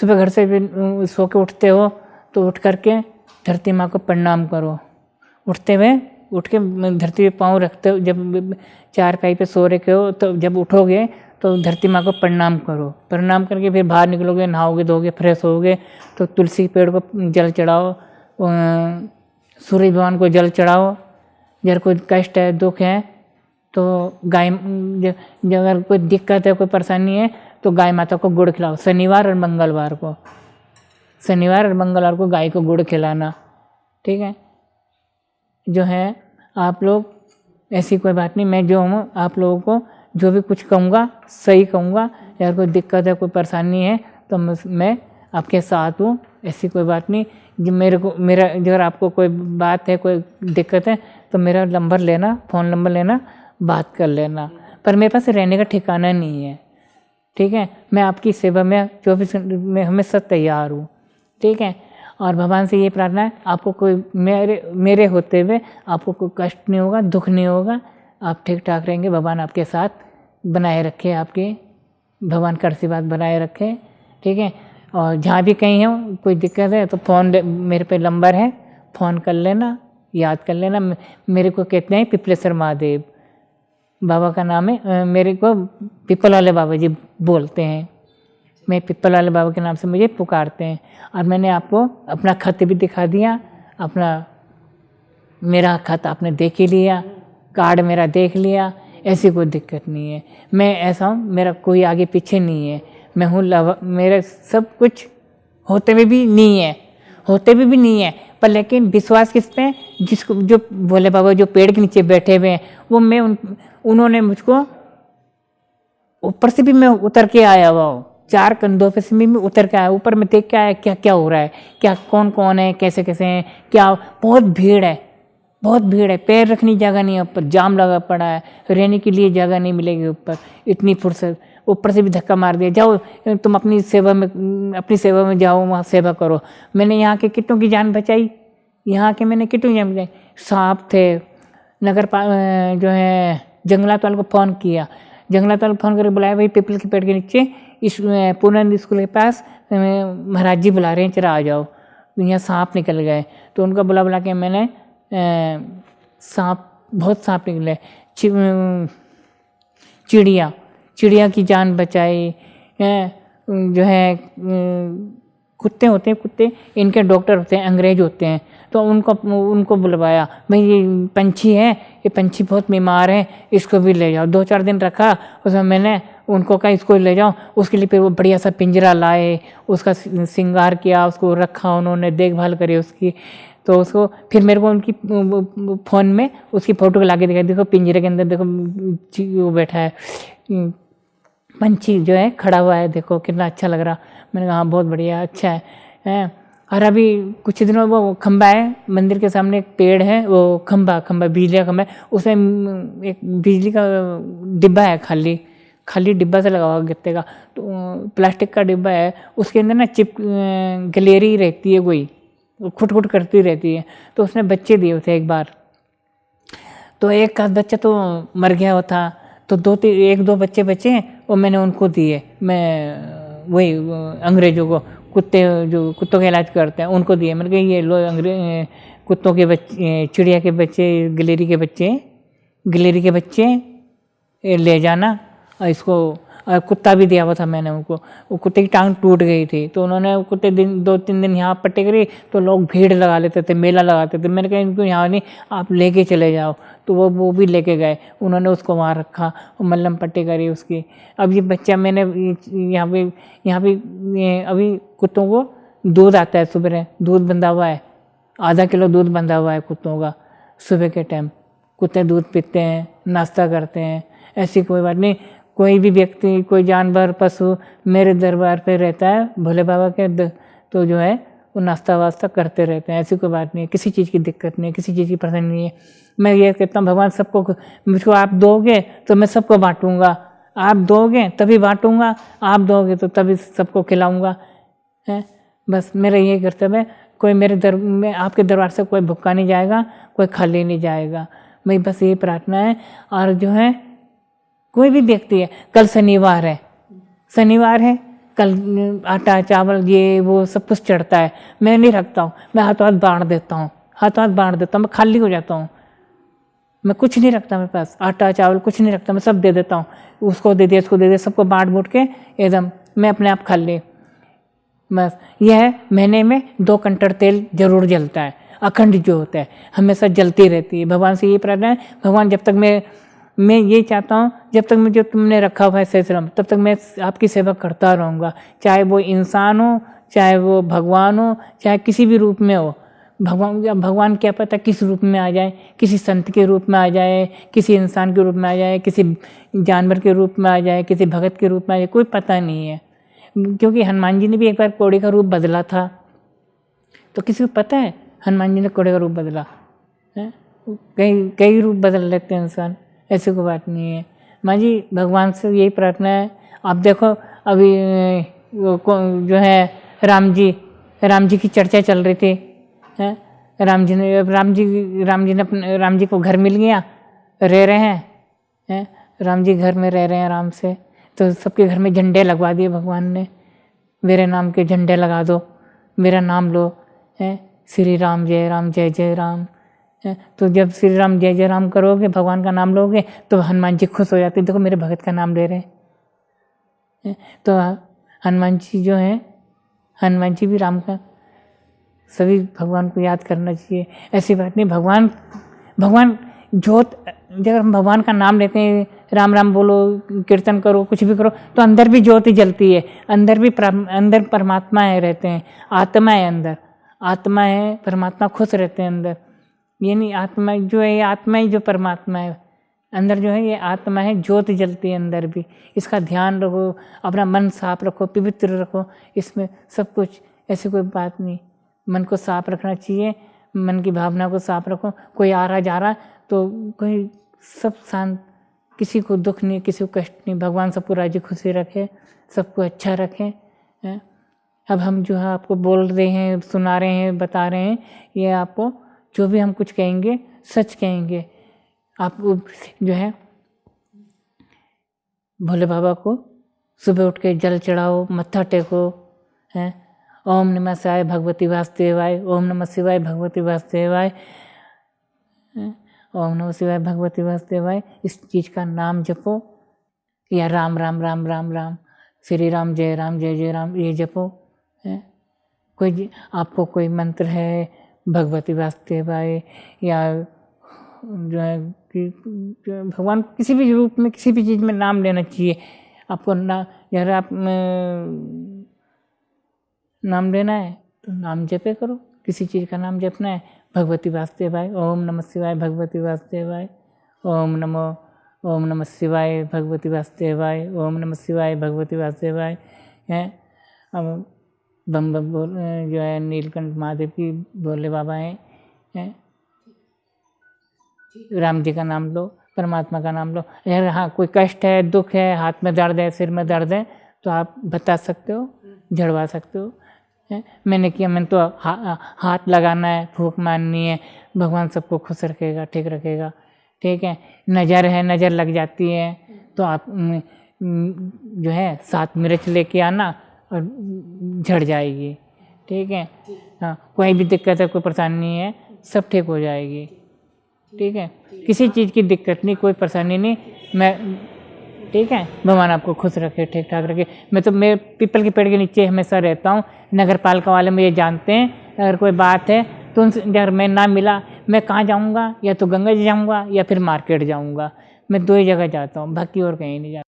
सुबह घर से भी सो के उठते हो तो उठ करके धरती माँ को प्रणाम करो उठते हुए उठ के धरती पे पाँव रखते हो जब चार पाई पे सो रहे के हो तो जब उठोगे तो धरती माँ को प्रणाम करो प्रणाम करके फिर बाहर निकलोगे नहाओगे धोगे फ्रेश होगे तो तुलसी पेड़ को जल चढ़ाओ सूर्य भगवान को जल चढ़ाओ जर कोई कष्ट है दुख है तो गाय जब अगर कोई दिक्कत है कोई परेशानी है तो गाय माता को गुड़ खिलाओ शनिवार और मंगलवार को शनिवार और मंगलवार को गाय को गुड़ खिलाना ठीक है जो है आप लोग ऐसी कोई बात नहीं मैं जो हूँ आप लोगों को जो भी कुछ कहूँगा सही कहूँगा या कोई दिक्कत है कोई परेशानी है तो मैं आपके साथ हूँ ऐसी कोई बात नहीं जो मेरे को मेरा अगर आपको कोई बात है कोई दिक्कत है तो मेरा नंबर लेना फ़ोन नंबर लेना बात कर लेना पर मेरे पास रहने का ठिकाना नहीं है ठीक है मैं आपकी सेवा में चौबीस घंटे में हमेशा तैयार हूँ ठीक है और भगवान से ये प्रार्थना है आपको कोई मेरे मेरे होते हुए आपको कोई कष्ट नहीं होगा दुख नहीं होगा आप ठीक ठाक रहेंगे भगवान आपके साथ बनाए रखे आपके भगवान का आशीर्वाद बनाए रखे ठीक है और जहाँ भी कहीं हो कोई दिक्कत है तो फ़ोन मेरे पे नंबर है फ़ोन कर लेना याद कर लेना मेरे को कहते हैं पिपलेसर महादेव बाबा का नाम है मेरे को पिपल वाले बाबा जी बोलते हैं मैं पिपल वाले बाबा के नाम से मुझे पुकारते हैं और मैंने आपको अपना खत भी दिखा दिया अपना मेरा खत आपने देख ही लिया कार्ड मेरा देख लिया ऐसी कोई दिक्कत नहीं है मैं ऐसा हूँ मेरा कोई आगे पीछे नहीं है मैं हूँ लव मेरा सब कुछ होते हुए भी नहीं है होते हुए भी, भी नहीं है पर लेकिन विश्वास किस पे जिसको जो भोले बाबा जो पेड़ के नीचे बैठे हुए हैं वो मैं उन उन्होंने मुझको ऊपर से भी मैं उतर के आया हुआ हूँ चार कंधों पे से मैं उतर के आया ऊपर में देख के आया क्या क्या हो रहा है क्या कौन कौन है कैसे कैसे हैं क्या बहुत भीड़ है बहुत भीड़ है पैर रखने जगह नहीं है ऊपर जाम लगा पड़ा है रहने के लिए जगह नहीं मिलेगी ऊपर इतनी फुर्सत ऊपर से भी धक्का मार दिया जाओ तुम अपनी सेवा में अपनी सेवा में जाओ वहाँ सेवा करो मैंने यहाँ के किटों की जान बचाई यहाँ के मैंने किटों की जान बचाई सांप थे नगर जो है जंगलात वाले को फ़ोन किया जंगलात वाले को फ़ोन करके बुलाया भाई पीपल के पेड़ के नीचे इस पूनंद स्कूल के पास महाराज जी बुला रहे हैं चरा आ जाओ यहाँ सांप निकल गए तो उनका बुला बुला के मैंने सांप बहुत सांप निकले चिड़िया चिड़िया की जान बचाई जो है कुत्ते होते हैं कुत्ते इनके डॉक्टर होते हैं अंग्रेज होते हैं तो उनको उनको बुलवाया भाई ये पंछी है ये पंछी बहुत बीमार है इसको भी ले जाओ दो चार दिन रखा उसमें मैंने उनको कहा इसको ले जाओ उसके लिए फिर वो बढ़िया सा पिंजरा लाए उसका श्रृंगार किया उसको रखा उन्होंने देखभाल करी उसकी तो उसको फिर मेरे को उनकी फ़ोन में उसकी फ़ोटो लागे के दिखाई देखो पिंजरे के अंदर देखो वो बैठा है पंछी जो है खड़ा हुआ है देखो कितना अच्छा लग रहा मैंने कहा हाँ बहुत बढ़िया अच्छा है हैं और अभी कुछ दिनों वो खम्बा है मंदिर के सामने एक पेड़ है वो खम्बा खम्बा बिजली का खम्बा है उसमें एक बिजली का डिब्बा है खाली खाली डिब्बा से लगा हुआ गत्ते का तो प्लास्टिक का डिब्बा है उसके अंदर ना चिप गलेरी रहती है कोई खुट खुट करती रहती है तो उसने बच्चे दिए थे एक बार तो एक का बच्चा तो मर गया हुआ था तो दो तीन एक दो बच्चे बचे हैं वो मैंने उनको दिए मैं वही अंग्रेज़ों को कुत्ते जो कुत्तों का इलाज करते हैं उनको दिए मैंने कहा ये लो अंग्रेज कुत्तों के बच्चे चिड़िया के बच्चे गिलेरी के बच्चे गिलेरी के बच्चे ले जाना इसको कुत्ता भी दिया हुआ था मैंने उनको वो कुत्ते की टांग टूट गई थी तो उन्होंने कुत्ते दिन दो तीन दिन यहाँ पट्टी करी तो लोग भीड़ लगा लेते थे मेला लगाते थे मैंने कहा इनको यहाँ नहीं आप लेके चले जाओ तो वो वो भी लेके गए उन्होंने उसको वहाँ रखा मल्लम पट्टी करी उसकी अब ये बच्चा मैंने यहाँ पे यहाँ पे अभी कुत्तों को दूध आता है सुबह दूध बंधा हुआ है आधा किलो दूध बंधा हुआ है कुत्तों का सुबह के टाइम कुत्ते दूध पीते हैं नाश्ता करते हैं ऐसी कोई बात नहीं कोई भी व्यक्ति कोई जानवर पशु मेरे दरबार पे रहता है भोले बाबा के द, तो जो है वो नाश्ता वास्ता करते रहते हैं ऐसी कोई बात नहीं है किसी चीज़ की दिक्कत नहीं है किसी चीज़ की परेशानी नहीं है मैं ये कहता हूँ भगवान सबको मुझको आप दोगे तो मैं सबको बाँटूँगा आप दोगे तभी बाँटूँगा आप दोगे तो तभी सबको खिलाऊँगा है बस मेरा यही कर्तव्य है कोई मेरे दर में आपके दरबार से कोई भुक्का नहीं जाएगा कोई खाली नहीं जाएगा मेरी बस यही प्रार्थना है और जो है कोई भी व्यक्ति है कल शनिवार है शनिवार है कल आटा चावल ये वो सब कुछ चढ़ता है मैं नहीं रखता हूँ मैं हाथों हाथ बांट देता हूँ हाथों हाथ बांट देता हूँ मैं खाली हो जाता हूँ मैं कुछ नहीं रखता मेरे पास आटा चावल कुछ नहीं रखता मैं सब दे देता हूँ उसको दे दिया उसको दे दिया सबको बांट बूट के एकदम मैं अपने आप खाली बस यह महीने में दो कंटर तेल जरूर जलता है अखंड जो होता है हमेशा जलती रहती है भगवान से ये प्रार्थना है भगवान जब तक मैं मैं ये चाहता हूँ जब तक मुझे तुमने रखा हुआ है सेसरम तब तक मैं आपकी सेवा करता रहूँगा चाहे वो इंसान हो चाहे वो भगवान हो चाहे किसी भी रूप में हो भगवान भगवान क्या पता किस रूप में आ जाए किसी संत के रूप में आ जाए किसी इंसान के रूप में आ जाए किसी जानवर के रूप में आ जाए किसी भगत के रूप में आ जाए कोई पता नहीं है क्योंकि हनुमान जी ने भी एक बार कोड़े का रूप बदला था तो किसी को पता है हनुमान जी ने कोड़े का रूप बदला है कई कई रूप बदल लेते हैं इंसान ऐसी कोई बात नहीं है माँ जी भगवान से यही प्रार्थना है आप देखो अभी जो है राम जी राम जी की चर्चा चल रही थी है राम जी ने राम जी राम जी ने अपने राम जी को घर मिल गया रह रहे हैं है? राम जी घर में रह रहे हैं आराम से तो सबके घर में झंडे लगवा दिए भगवान ने मेरे नाम के झंडे लगा दो मेरा नाम लो है श्री राम जय राम जय जय राम तो जब श्री राम जय जय राम करोगे भगवान का नाम लोगे तो हनुमान जी खुश हो जाते देखो मेरे भगत का नाम ले रहे हैं तो हनुमान जी जो हैं हनुमान जी भी राम का सभी भगवान को याद करना चाहिए ऐसी बात नहीं भगवान भगवान जोत जब हम भगवान का नाम लेते हैं राम राम बोलो कीर्तन करो कुछ भी करो तो अंदर भी ज्योति जलती है अंदर भी अंदर परमात्मा है रहते हैं आत्मा है अंदर आत्मा है परमात्मा खुश रहते हैं अंदर यानी आत्मा जो है आत्मा ही जो परमात्मा है अंदर जो है ये आत्मा है ज्योत जलती है अंदर भी इसका ध्यान रखो अपना मन साफ रखो पवित्र रखो इसमें सब कुछ ऐसी कोई बात नहीं मन को साफ रखना चाहिए मन की भावना को साफ रखो कोई आ रहा जा रहा तो कोई सब शांत किसी को दुख नहीं किसी को कष्ट नहीं भगवान सबको राजी खुशी रखे सबको अच्छा रखें अब हम जो है आपको बोल रहे हैं सुना रहे हैं बता रहे हैं ये आपको जो भी हम कुछ कहेंगे सच कहेंगे आप जो है भोले बाबा को सुबह उठ के जल चढ़ाओ मत्था टेको हैं ओम नमः शिवाय भगवती वासुदेवाय ओम नमः शिवाय भगवती वासुदेवाय ओम नमः शिवाय भगवती वासुदेवाय इस चीज़ का नाम जपो या राम राम राम राम राम श्री राम जय राम जय जय राम ये जपो है कोई आपको कोई मंत्र है भगवती आए या जो है कि भगवान किसी भी रूप में किसी भी चीज़ में नाम लेना चाहिए आपको ना यार आप नाम लेना है तो नाम जपे करो किसी चीज़ का नाम जपना है भगवती वासुदेवाय ओम नमः शिवाय भगवती वासुदेवाय ओम नमो ओम नमः शिवाय भगवती वासुदेवाय ओम नमः शिवाय भगवती वासुदेवाय हैं अब बम बम बोल जो है नीलकंठ महादेव की भोले बाबा हैं है? राम जी का नाम लो परमात्मा का नाम लो अगर हाँ कोई कष्ट है दुख है हाथ में दर्द है सिर में दर्द है तो आप बता सकते हो झड़वा सकते हो है? मैंने किया मैंने तो हा, हाथ लगाना है फूक मारनी है भगवान सबको खुश रखेगा ठीक रखेगा ठीक है नज़र है नज़र लग जाती है तो आप जो है साथ मिर्च लेके आना और झड़ जाएगी ठीक है हाँ कोई भी दिक्कत है कोई परेशानी नहीं है सब ठीक हो जाएगी ठीक है किसी चीज़ की दिक्कत नहीं कोई परेशानी नहीं मैं ठीक है भगवान आपको खुश रखे ठीक ठाक रखे मैं तो मैं पीपल के पेड़ के नीचे हमेशा रहता हूँ नगर पालिका वाले मुझे जानते हैं अगर कोई बात है तो उनसे अगर मैं ना मिला मैं कहाँ जाऊँगा या तो गंगा जी जाऊँगा या फिर मार्केट जाऊँगा मैं दो ही जगह जाता हूँ बाकी और कहीं नहीं जाता